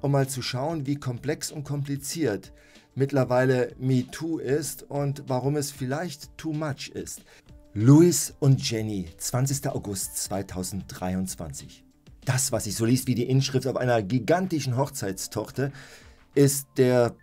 um mal zu schauen, wie komplex und kompliziert mittlerweile MeToo ist und warum es vielleicht too much ist. Louis und Jenny, 20. August 2023. Das, was sich so liest wie die Inschrift auf einer gigantischen Hochzeitstochter, ist der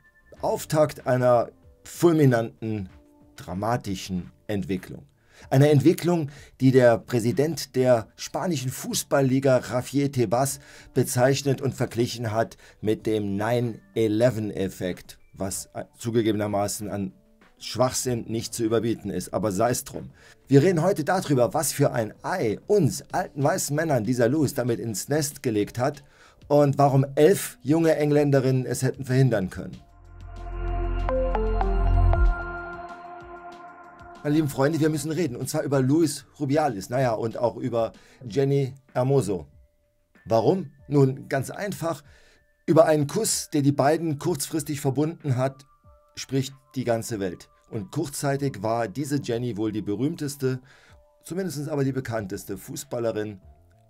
Auftakt einer fulminanten, dramatischen Entwicklung. Eine Entwicklung, die der Präsident der spanischen Fußballliga Javier Tebas bezeichnet und verglichen hat mit dem 9-11-Effekt, was zugegebenermaßen an Schwachsinn nicht zu überbieten ist, aber sei es drum. Wir reden heute darüber, was für ein Ei uns alten weißen Männern dieser Lewis damit ins Nest gelegt hat und warum elf junge Engländerinnen es hätten verhindern können. meine lieben Freunde, wir müssen reden. Und zwar über Luis Rubialis, naja, und auch über Jenny Hermoso. Warum? Nun, ganz einfach, über einen Kuss, der die beiden kurzfristig verbunden hat, spricht die ganze Welt. Und kurzzeitig war diese Jenny wohl die berühmteste, zumindest aber die bekannteste Fußballerin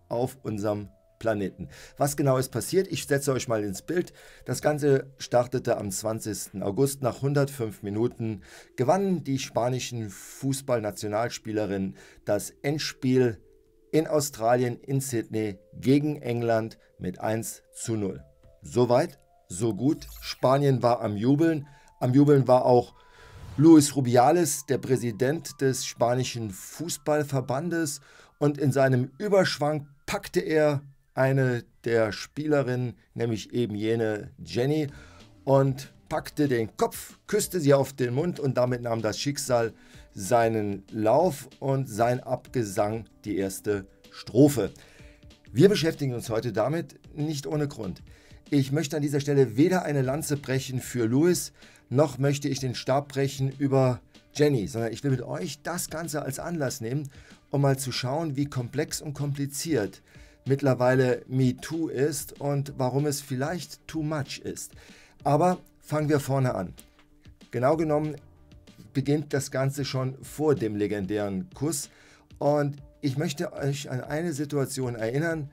auf unserem Planeten. Was genau ist passiert? Ich setze euch mal ins Bild. Das Ganze startete am 20. August. Nach 105 Minuten gewannen die spanischen Fußballnationalspielerinnen das Endspiel in Australien in Sydney gegen England mit 1 zu 0. Soweit, so gut. Spanien war am Jubeln. Am Jubeln war auch Luis Rubiales, der Präsident des spanischen Fußballverbandes. Und in seinem Überschwang packte er eine der Spielerinnen, nämlich eben jene Jenny, und packte den Kopf, küsste sie auf den Mund und damit nahm das Schicksal seinen Lauf und sein Abgesang die erste Strophe. Wir beschäftigen uns heute damit nicht ohne Grund. Ich möchte an dieser Stelle weder eine Lanze brechen für Louis, noch möchte ich den Stab brechen über Jenny, sondern ich will mit euch das Ganze als Anlass nehmen, um mal zu schauen, wie komplex und kompliziert mittlerweile MeToo ist und warum es vielleicht too much ist. Aber fangen wir vorne an. Genau genommen beginnt das Ganze schon vor dem legendären Kuss und ich möchte euch an eine Situation erinnern.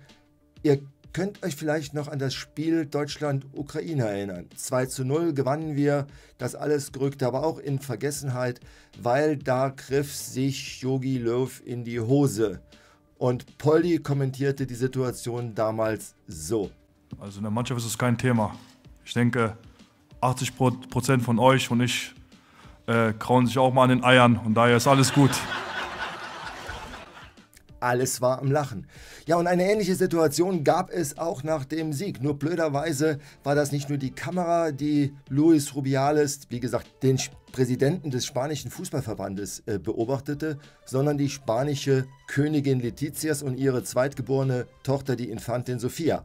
Ihr könnt euch vielleicht noch an das Spiel Deutschland-Ukraine erinnern. 2 zu 0 gewannen wir, das alles gerückt aber auch in Vergessenheit, weil da griff sich Yogi Löw in die Hose. Und Poldi kommentierte die Situation damals so. Also in der Mannschaft ist es kein Thema. Ich denke, 80% von euch und ich äh, krauen sich auch mal an den Eiern und daher ist alles gut alles war am Lachen. Ja, und eine ähnliche Situation gab es auch nach dem Sieg. Nur blöderweise war das nicht nur die Kamera, die Luis Rubiales, wie gesagt, den Präsidenten des spanischen Fußballverbandes äh, beobachtete, sondern die spanische Königin Letizias und ihre zweitgeborene Tochter, die Infantin Sofia.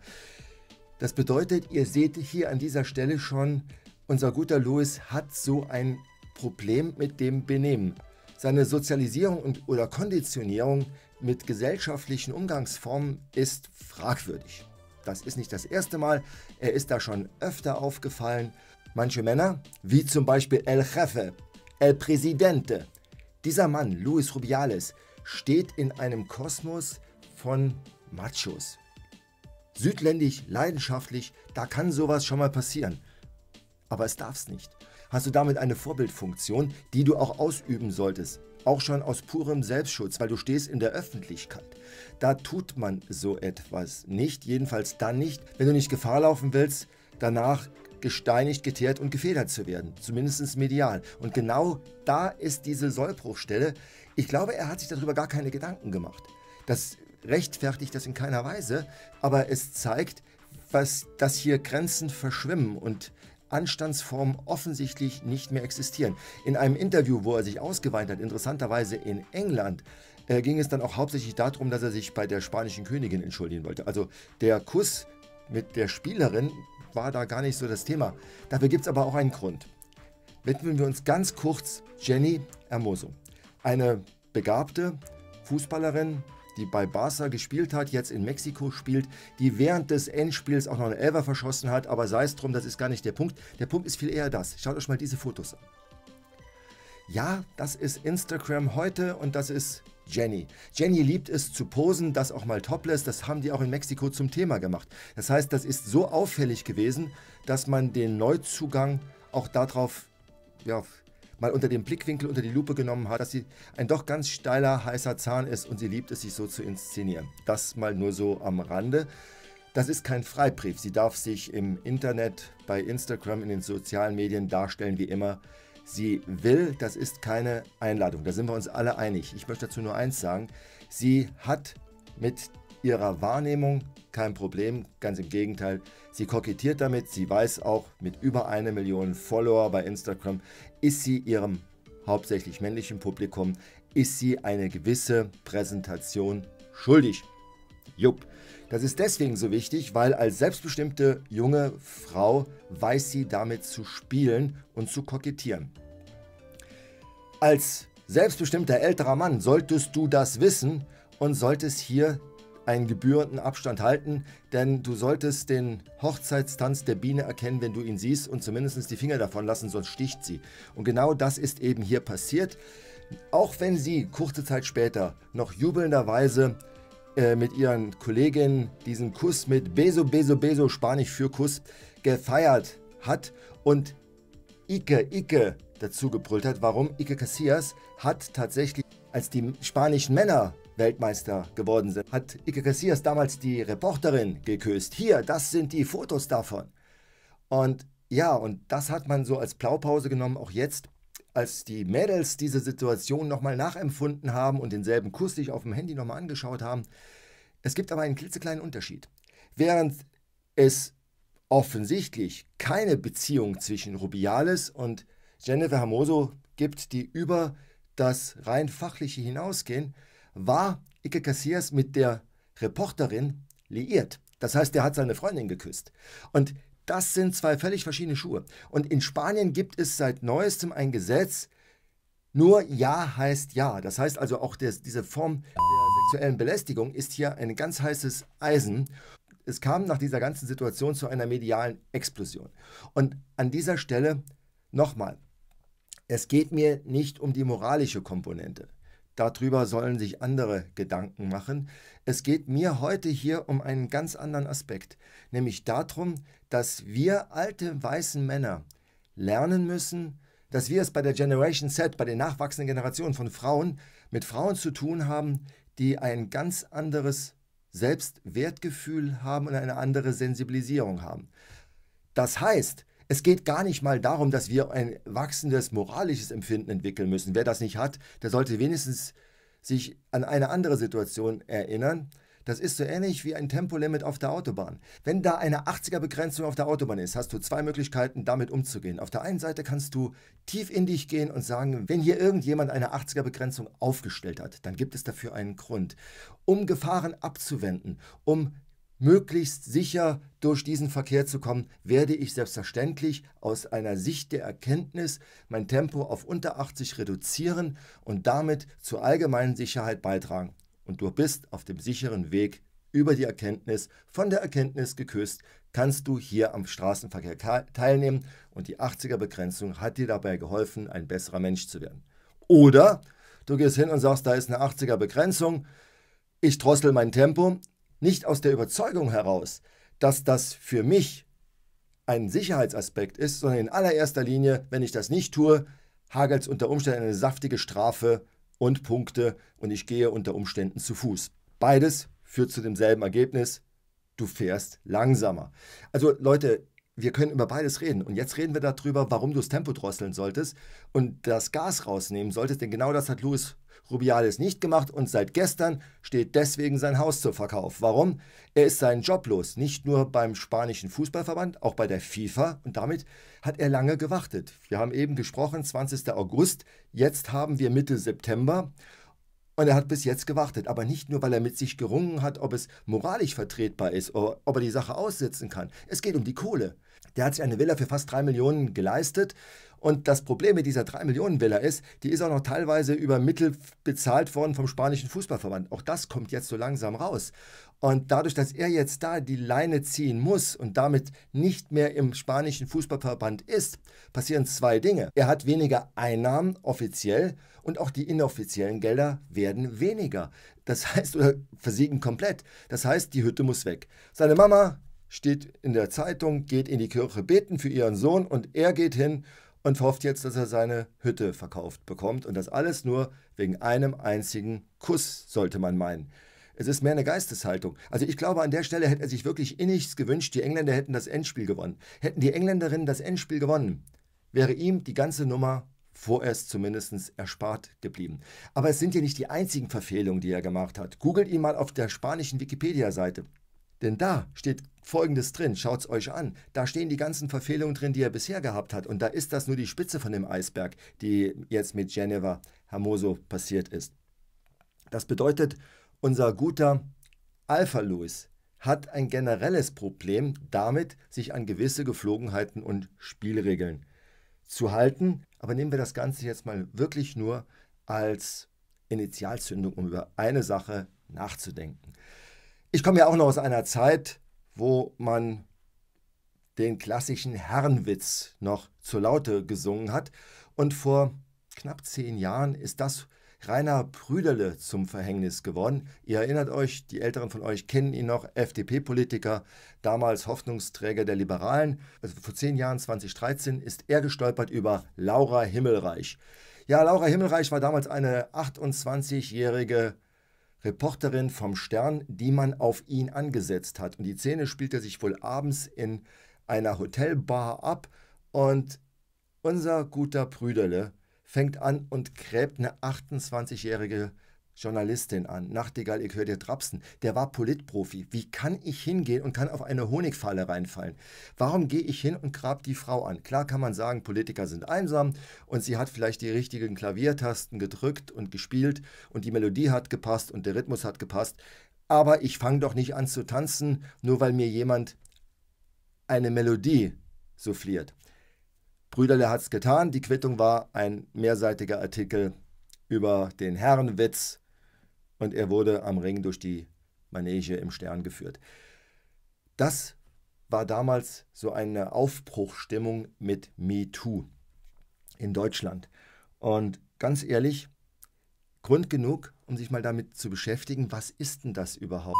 Das bedeutet, ihr seht hier an dieser Stelle schon, unser guter Luis hat so ein Problem mit dem Benehmen. Seine Sozialisierung und, oder Konditionierung mit gesellschaftlichen Umgangsformen ist fragwürdig. Das ist nicht das erste Mal, er ist da schon öfter aufgefallen. Manche Männer, wie zum Beispiel El Jefe, El Presidente, dieser Mann, Luis Rubiales, steht in einem Kosmos von Machos. Südländisch, leidenschaftlich, da kann sowas schon mal passieren. Aber es darf es nicht. Hast du damit eine Vorbildfunktion, die du auch ausüben solltest. Auch schon aus purem Selbstschutz, weil du stehst in der Öffentlichkeit. Da tut man so etwas nicht, jedenfalls dann nicht, wenn du nicht Gefahr laufen willst, danach gesteinigt, geteert und gefedert zu werden, zumindest medial. Und genau da ist diese Sollbruchstelle. Ich glaube, er hat sich darüber gar keine Gedanken gemacht. Das rechtfertigt das in keiner Weise, aber es zeigt, was, dass hier Grenzen verschwimmen und Anstandsformen offensichtlich nicht mehr existieren. In einem Interview, wo er sich ausgeweint hat, interessanterweise in England, äh, ging es dann auch hauptsächlich darum, dass er sich bei der spanischen Königin entschuldigen wollte. Also der Kuss mit der Spielerin war da gar nicht so das Thema. Dafür gibt es aber auch einen Grund. Widmen wir uns ganz kurz Jenny Hermoso. Eine begabte Fußballerin, die bei Barca gespielt hat, jetzt in Mexiko spielt, die während des Endspiels auch noch einen Elfer verschossen hat, aber sei es drum, das ist gar nicht der Punkt. Der Punkt ist viel eher das. Schaut euch mal diese Fotos an. Ja, das ist Instagram heute und das ist Jenny. Jenny liebt es zu posen, das auch mal topless, das haben die auch in Mexiko zum Thema gemacht. Das heißt, das ist so auffällig gewesen, dass man den Neuzugang auch darauf ja, mal unter den Blickwinkel, unter die Lupe genommen hat, dass sie ein doch ganz steiler, heißer Zahn ist und sie liebt es, sich so zu inszenieren. Das mal nur so am Rande. Das ist kein Freibrief. Sie darf sich im Internet, bei Instagram, in den sozialen Medien darstellen, wie immer sie will. Das ist keine Einladung. Da sind wir uns alle einig. Ich möchte dazu nur eins sagen. Sie hat mit ihrer Wahrnehmung kein Problem, ganz im Gegenteil. Sie kokettiert damit, sie weiß auch, mit über einer Million Follower bei Instagram ist sie ihrem hauptsächlich männlichen Publikum, ist sie eine gewisse Präsentation schuldig. Jupp. Das ist deswegen so wichtig, weil als selbstbestimmte junge Frau weiß sie damit zu spielen und zu kokettieren. Als selbstbestimmter älterer Mann solltest du das wissen und solltest hier einen gebührenden Abstand halten, denn du solltest den Hochzeitstanz der Biene erkennen, wenn du ihn siehst und zumindest die Finger davon lassen, sonst sticht sie. Und genau das ist eben hier passiert. Auch wenn sie kurze Zeit später noch jubelnderweise äh, mit ihren Kolleginnen diesen Kuss mit Beso, Beso, Beso, Spanisch für Kuss, gefeiert hat und Ike, Ike dazu gebrüllt hat. Warum? Ike Casillas hat tatsächlich, als die spanischen Männer Weltmeister geworden sind, hat Ike Casillas damals die Reporterin geküsst. Hier, das sind die Fotos davon. Und ja, und das hat man so als Blaupause genommen, auch jetzt, als die Mädels diese Situation nochmal nachempfunden haben und denselben Kuss sich auf dem Handy nochmal angeschaut haben. Es gibt aber einen klitzekleinen Unterschied. Während es offensichtlich keine Beziehung zwischen Rubiales und Jennifer Hermoso gibt, die über das rein fachliche hinausgehen, war Ike Cassias mit der Reporterin liiert. Das heißt, er hat seine Freundin geküsst. Und das sind zwei völlig verschiedene Schuhe. Und in Spanien gibt es seit neuestem ein Gesetz, nur Ja heißt Ja. Das heißt also auch, der, diese Form der sexuellen Belästigung ist hier ein ganz heißes Eisen. Es kam nach dieser ganzen Situation zu einer medialen Explosion. Und an dieser Stelle nochmal, es geht mir nicht um die moralische Komponente. Darüber sollen sich andere Gedanken machen. Es geht mir heute hier um einen ganz anderen Aspekt, nämlich darum, dass wir alte weißen Männer lernen müssen, dass wir es bei der Generation Z, bei den nachwachsenden Generationen von Frauen, mit Frauen zu tun haben, die ein ganz anderes Selbstwertgefühl haben und eine andere Sensibilisierung haben. Das heißt, es geht gar nicht mal darum, dass wir ein wachsendes moralisches Empfinden entwickeln müssen. Wer das nicht hat, der sollte wenigstens sich an eine andere Situation erinnern. Das ist so ähnlich wie ein Tempolimit auf der Autobahn. Wenn da eine 80er-Begrenzung auf der Autobahn ist, hast du zwei Möglichkeiten, damit umzugehen. Auf der einen Seite kannst du tief in dich gehen und sagen, wenn hier irgendjemand eine 80er-Begrenzung aufgestellt hat, dann gibt es dafür einen Grund. Um Gefahren abzuwenden, um möglichst sicher durch diesen Verkehr zu kommen, werde ich selbstverständlich aus einer Sicht der Erkenntnis mein Tempo auf unter 80 reduzieren und damit zur allgemeinen Sicherheit beitragen. Und du bist auf dem sicheren Weg über die Erkenntnis, von der Erkenntnis geküsst, kannst du hier am Straßenverkehr teilnehmen und die 80er-Begrenzung hat dir dabei geholfen, ein besserer Mensch zu werden. Oder du gehst hin und sagst, da ist eine 80er-Begrenzung, ich drossel mein Tempo, nicht aus der Überzeugung heraus, dass das für mich ein Sicherheitsaspekt ist, sondern in allererster Linie, wenn ich das nicht tue, hagelt es unter Umständen eine saftige Strafe und Punkte und ich gehe unter Umständen zu Fuß. Beides führt zu demselben Ergebnis, du fährst langsamer. Also Leute, wir können über beides reden. Und jetzt reden wir darüber, warum du das Tempo drosseln solltest und das Gas rausnehmen solltest, denn genau das hat Luis Rubiales nicht gemacht und seit gestern steht deswegen sein Haus zur Verkauf. Warum? Er ist seinen Job los, nicht nur beim spanischen Fußballverband, auch bei der FIFA und damit hat er lange gewartet. Wir haben eben gesprochen, 20. August, jetzt haben wir Mitte September und er hat bis jetzt gewartet, aber nicht nur, weil er mit sich gerungen hat, ob es moralisch vertretbar ist, ob er die Sache aussitzen kann. Es geht um die Kohle. Der hat sich eine Villa für fast drei Millionen geleistet. Und das Problem mit dieser 3 Millionen Villa ist, die ist auch noch teilweise über Mittel bezahlt worden vom spanischen Fußballverband. Auch das kommt jetzt so langsam raus. Und dadurch, dass er jetzt da die Leine ziehen muss und damit nicht mehr im spanischen Fußballverband ist, passieren zwei Dinge. Er hat weniger Einnahmen offiziell und auch die inoffiziellen Gelder werden weniger. Das heißt, oder versiegen komplett. Das heißt, die Hütte muss weg. Seine Mama steht in der Zeitung, geht in die Kirche beten für ihren Sohn und er geht hin und hofft jetzt, dass er seine Hütte verkauft bekommt. Und das alles nur wegen einem einzigen Kuss, sollte man meinen. Es ist mehr eine Geisteshaltung. Also ich glaube, an der Stelle hätte er sich wirklich innigst gewünscht, die Engländer hätten das Endspiel gewonnen. Hätten die Engländerinnen das Endspiel gewonnen, wäre ihm die ganze Nummer vorerst zumindest erspart geblieben. Aber es sind ja nicht die einzigen Verfehlungen, die er gemacht hat. Googelt ihn mal auf der spanischen Wikipedia-Seite. Denn da steht Folgendes drin, schaut es euch an. Da stehen die ganzen Verfehlungen drin, die er bisher gehabt hat. Und da ist das nur die Spitze von dem Eisberg, die jetzt mit Geneva Hermoso passiert ist. Das bedeutet, unser guter Alpha Lewis hat ein generelles Problem damit, sich an gewisse Gepflogenheiten und Spielregeln zu halten. Aber nehmen wir das Ganze jetzt mal wirklich nur als Initialzündung, um über eine Sache nachzudenken. Ich komme ja auch noch aus einer Zeit, wo man den klassischen Herrenwitz noch zur Laute gesungen hat. Und vor knapp zehn Jahren ist das Rainer Brüderle zum Verhängnis geworden. Ihr erinnert euch, die Älteren von euch kennen ihn noch, FDP-Politiker, damals Hoffnungsträger der Liberalen. Also vor zehn Jahren, 2013, ist er gestolpert über Laura Himmelreich. Ja, Laura Himmelreich war damals eine 28-jährige Reporterin vom Stern, die man auf ihn angesetzt hat. Und die Szene spielte sich wohl abends in einer Hotelbar ab und unser guter Brüderle fängt an und gräbt eine 28-jährige Journalistin an. Nachtigall, ich höre dir trapsen. Der war Politprofi. Wie kann ich hingehen und kann auf eine Honigfalle reinfallen? Warum gehe ich hin und grab die Frau an? Klar kann man sagen, Politiker sind einsam und sie hat vielleicht die richtigen Klaviertasten gedrückt und gespielt und die Melodie hat gepasst und der Rhythmus hat gepasst. Aber ich fange doch nicht an zu tanzen, nur weil mir jemand eine Melodie souffliert. Brüderle hat es getan. Die Quittung war ein mehrseitiger Artikel über den Herrenwitz und er wurde am Ring durch die Manege im Stern geführt. Das war damals so eine Aufbruchstimmung mit MeToo in Deutschland. Und ganz ehrlich, Grund genug, um sich mal damit zu beschäftigen, was ist denn das überhaupt?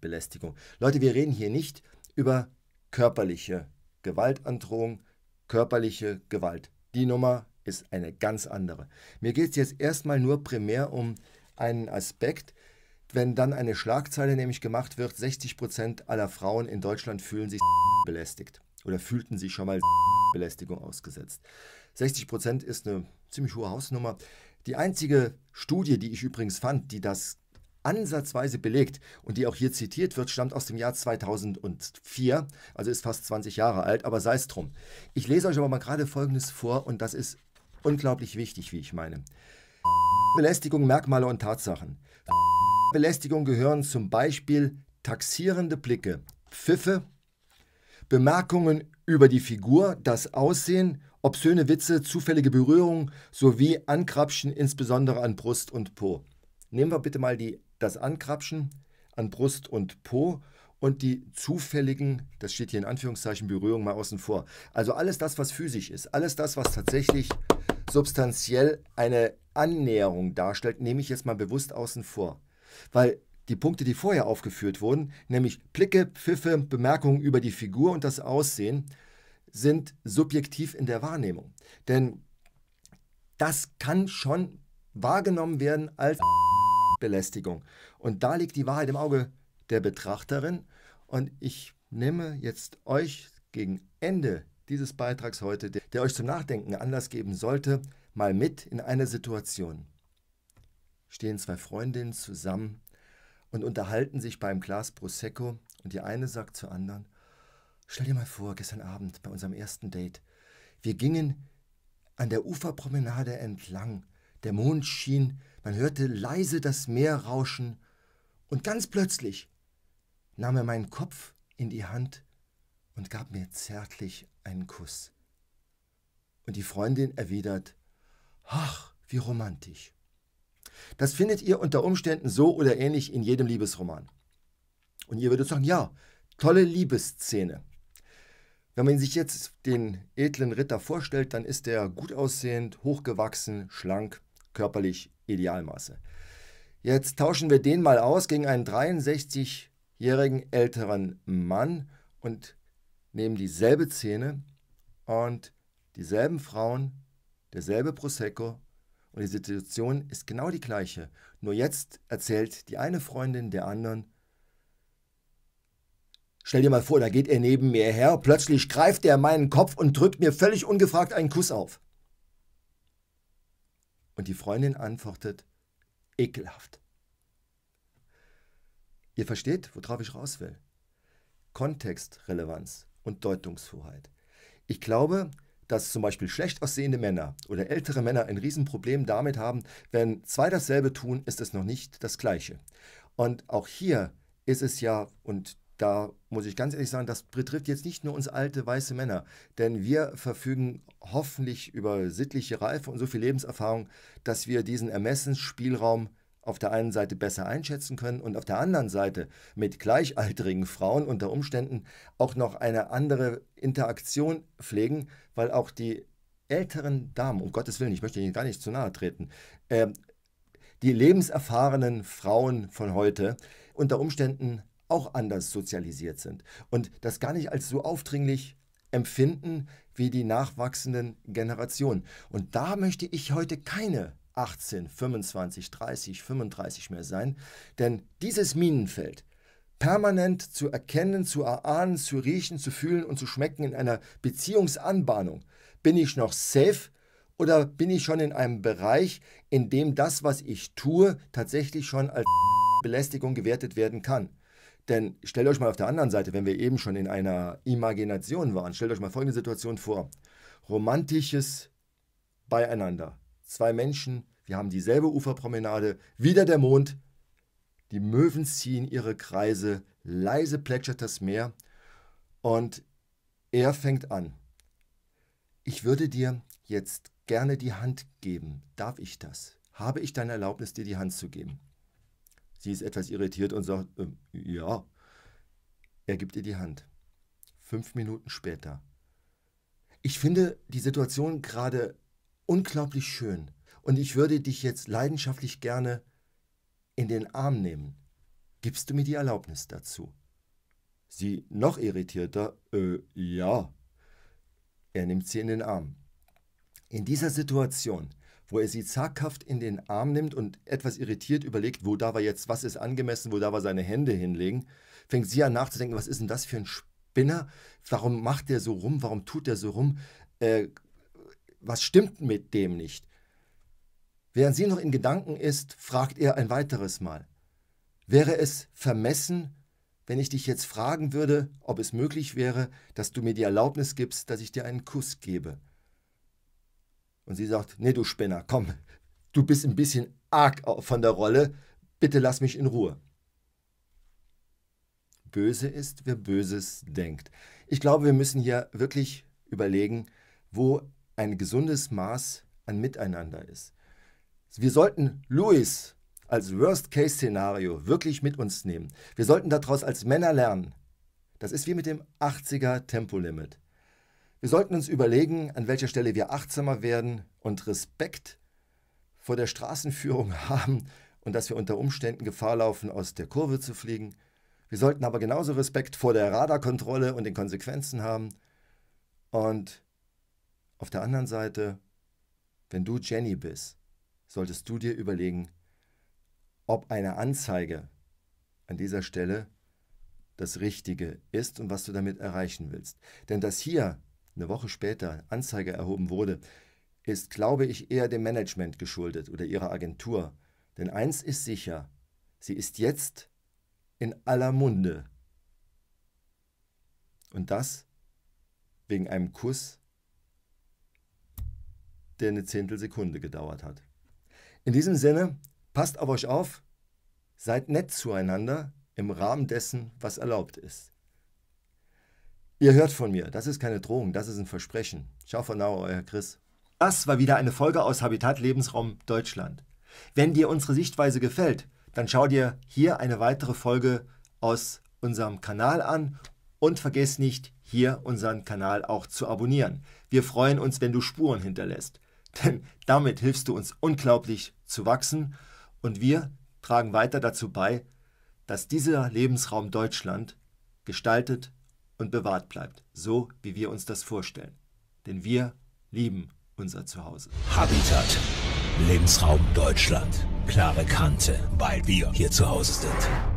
Belästigung. Leute, wir reden hier nicht über körperliche Gewaltandrohung, körperliche Gewalt. Die Nummer ist eine ganz andere. Mir geht es jetzt erstmal nur primär um einen Aspekt, wenn dann eine Schlagzeile nämlich gemacht wird, 60% aller Frauen in Deutschland fühlen sich belästigt oder fühlten sich schon mal Belästigung ausgesetzt. 60% ist eine ziemlich hohe Hausnummer. Die einzige Studie, die ich übrigens fand, die das ansatzweise belegt und die auch hier zitiert wird, stammt aus dem Jahr 2004, also ist fast 20 Jahre alt, aber sei es drum. Ich lese euch aber mal gerade Folgendes vor und das ist unglaublich wichtig, wie ich meine. Belästigung, Merkmale und Tatsachen. Belästigung gehören zum Beispiel taxierende Blicke, Pfiffe, Bemerkungen über die Figur, das Aussehen, obszöne Witze, zufällige Berührungen sowie Ankrapschen insbesondere an Brust und Po. Nehmen wir bitte mal die das Ankrapschen an Brust und Po und die zufälligen, das steht hier in Anführungszeichen, Berührungen mal außen vor. Also alles das, was physisch ist, alles das, was tatsächlich substanziell eine Annäherung darstellt, nehme ich jetzt mal bewusst außen vor. Weil die Punkte, die vorher aufgeführt wurden, nämlich Blicke, Pfiffe, Bemerkungen über die Figur und das Aussehen, sind subjektiv in der Wahrnehmung. Denn das kann schon wahrgenommen werden als Sachbelästigung. Und da liegt die Wahrheit im Auge der Betrachterin. Und ich nehme jetzt euch gegen Ende dieses Beitrags heute, der euch zum Nachdenken Anlass geben sollte, mal mit in eine Situation. Stehen zwei Freundinnen zusammen und unterhalten sich beim Glas Prosecco und die eine sagt zur anderen, stell dir mal vor, gestern Abend bei unserem ersten Date, wir gingen an der Uferpromenade entlang, der Mond schien man hörte leise das Meer rauschen, und ganz plötzlich nahm er meinen Kopf in die Hand und gab mir zärtlich einen Kuss. Und die Freundin erwidert, ach, wie romantisch. Das findet ihr unter Umständen so oder ähnlich in jedem Liebesroman. Und ihr würdet sagen, ja, tolle Liebesszene. Wenn man sich jetzt den edlen Ritter vorstellt, dann ist er gut aussehend, hochgewachsen, schlank, körperlich Idealmaße. Jetzt tauschen wir den mal aus gegen einen 63-jährigen älteren Mann und nehmen dieselbe Szene und dieselben Frauen, derselbe Prosecco und die Situation ist genau die gleiche. Nur jetzt erzählt die eine Freundin der anderen, Stell dir mal vor, da geht er neben mir her, plötzlich greift er meinen Kopf und drückt mir völlig ungefragt einen Kuss auf. Und die Freundin antwortet, ekelhaft. Ihr versteht, worauf ich raus will. Kontextrelevanz und Deutungshoheit. Ich glaube, dass zum Beispiel schlecht aussehende Männer oder ältere Männer ein Riesenproblem damit haben, wenn zwei dasselbe tun, ist es noch nicht das gleiche. Und auch hier ist es ja, und da muss ich ganz ehrlich sagen, das betrifft jetzt nicht nur uns alte weiße Männer, denn wir verfügen hoffentlich über sittliche Reife und so viel Lebenserfahrung, dass wir diesen Ermessensspielraum auf der einen Seite besser einschätzen können und auf der anderen Seite mit gleichaltrigen Frauen unter Umständen auch noch eine andere Interaktion pflegen, weil auch die älteren Damen, um Gottes Willen, ich möchte Ihnen gar nicht zu nahe treten, äh, die lebenserfahrenen Frauen von heute unter Umständen auch anders sozialisiert sind und das gar nicht als so aufdringlich empfinden wie die nachwachsenden Generationen. Und da möchte ich heute keine 18, 25, 30, 35 mehr sein, denn dieses Minenfeld permanent zu erkennen, zu erahnen, zu riechen, zu fühlen und zu schmecken in einer Beziehungsanbahnung, bin ich noch safe oder bin ich schon in einem Bereich, in dem das, was ich tue, tatsächlich schon als Belästigung gewertet werden kann? Denn stellt euch mal auf der anderen Seite, wenn wir eben schon in einer Imagination waren, stellt euch mal folgende Situation vor. Romantisches Beieinander. Zwei Menschen, wir haben dieselbe Uferpromenade, wieder der Mond, die Möwen ziehen ihre Kreise, leise plätschert das Meer und er fängt an. Ich würde dir jetzt gerne die Hand geben. Darf ich das? Habe ich deine Erlaubnis, dir die Hand zu geben? Sie ist etwas irritiert und sagt, äh, ja. Er gibt ihr die Hand. Fünf Minuten später. Ich finde die Situation gerade unglaublich schön und ich würde dich jetzt leidenschaftlich gerne in den Arm nehmen. Gibst du mir die Erlaubnis dazu? Sie noch irritierter, äh, ja. Er nimmt sie in den Arm. In dieser Situation wo er sie zaghaft in den Arm nimmt und etwas irritiert überlegt, wo da war jetzt, was ist angemessen, wo da war seine Hände hinlegen, fängt sie an nachzudenken, was ist denn das für ein Spinner? Warum macht der so rum? Warum tut der so rum? Äh, was stimmt mit dem nicht? Während sie noch in Gedanken ist, fragt er ein weiteres Mal. Wäre es vermessen, wenn ich dich jetzt fragen würde, ob es möglich wäre, dass du mir die Erlaubnis gibst, dass ich dir einen Kuss gebe? Und sie sagt, nee, du Spinner, komm, du bist ein bisschen arg von der Rolle, bitte lass mich in Ruhe. Böse ist, wer Böses denkt. Ich glaube, wir müssen hier wirklich überlegen, wo ein gesundes Maß an Miteinander ist. Wir sollten Louis als Worst-Case-Szenario wirklich mit uns nehmen. Wir sollten daraus als Männer lernen. Das ist wie mit dem 80er Tempolimit. Wir sollten uns überlegen, an welcher Stelle wir achtsamer werden und Respekt vor der Straßenführung haben und dass wir unter Umständen Gefahr laufen, aus der Kurve zu fliegen. Wir sollten aber genauso Respekt vor der Radarkontrolle und den Konsequenzen haben. Und auf der anderen Seite, wenn du Jenny bist, solltest du dir überlegen, ob eine Anzeige an dieser Stelle das Richtige ist und was du damit erreichen willst. Denn das hier eine Woche später Anzeige erhoben wurde, ist, glaube ich, eher dem Management geschuldet oder ihrer Agentur. Denn eins ist sicher, sie ist jetzt in aller Munde. Und das wegen einem Kuss, der eine Zehntelsekunde gedauert hat. In diesem Sinne, passt auf euch auf, seid nett zueinander im Rahmen dessen, was erlaubt ist. Ihr hört von mir. Das ist keine Drohung, das ist ein Versprechen. Ciao von now, euer Chris. Das war wieder eine Folge aus Habitat Lebensraum Deutschland. Wenn dir unsere Sichtweise gefällt, dann schau dir hier eine weitere Folge aus unserem Kanal an und vergiss nicht, hier unseren Kanal auch zu abonnieren. Wir freuen uns, wenn du Spuren hinterlässt, denn damit hilfst du uns unglaublich zu wachsen und wir tragen weiter dazu bei, dass dieser Lebensraum Deutschland gestaltet, wird und bewahrt bleibt, so wie wir uns das vorstellen. Denn wir lieben unser Zuhause. Habitat, Lebensraum Deutschland, klare Kante, weil wir hier zu Hause sind.